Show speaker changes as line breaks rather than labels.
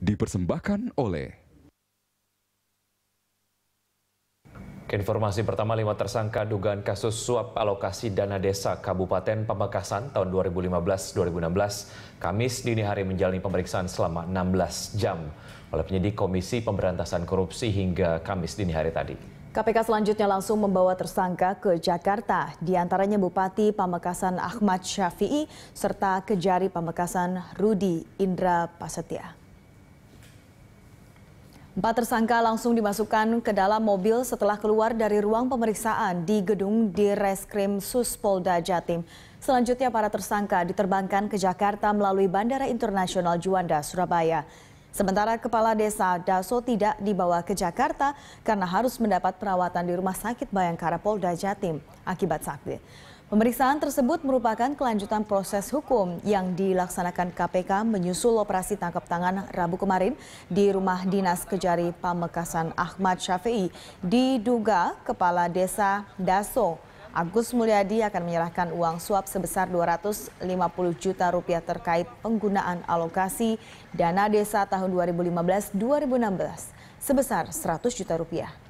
dipersembahkan oleh informasi pertama lima tersangka dugaan kasus suap alokasi dana desa Kabupaten Pamekasan tahun 2015-2016 Kamis dini hari menjalani pemeriksaan selama 16 jam oleh penyidik Komisi Pemberantasan Korupsi hingga Kamis dini hari tadi.
KPK selanjutnya langsung membawa tersangka ke Jakarta, diantaranya Bupati Pamekasan Ahmad Syafi'i serta Kejari Pamekasan Rudi Indra Pasetia. Empat tersangka langsung dimasukkan ke dalam mobil setelah keluar dari ruang pemeriksaan di gedung di Reskrim Suspolda Jatim. Selanjutnya para tersangka diterbangkan ke Jakarta melalui Bandara Internasional Juanda, Surabaya. Sementara Kepala Desa Daso tidak dibawa ke Jakarta karena harus mendapat perawatan di Rumah Sakit Bayangkara Polda Jatim akibat sakit. Pemeriksaan tersebut merupakan kelanjutan proses hukum yang dilaksanakan KPK menyusul operasi tangkap tangan Rabu kemarin di rumah dinas Kejari Pamekasan Ahmad Syafi'i. Diduga Kepala Desa Daso Agus Mulyadi akan menyerahkan uang suap sebesar 250 juta rupiah terkait penggunaan alokasi dana desa tahun 2015-2016 sebesar 100 juta rupiah.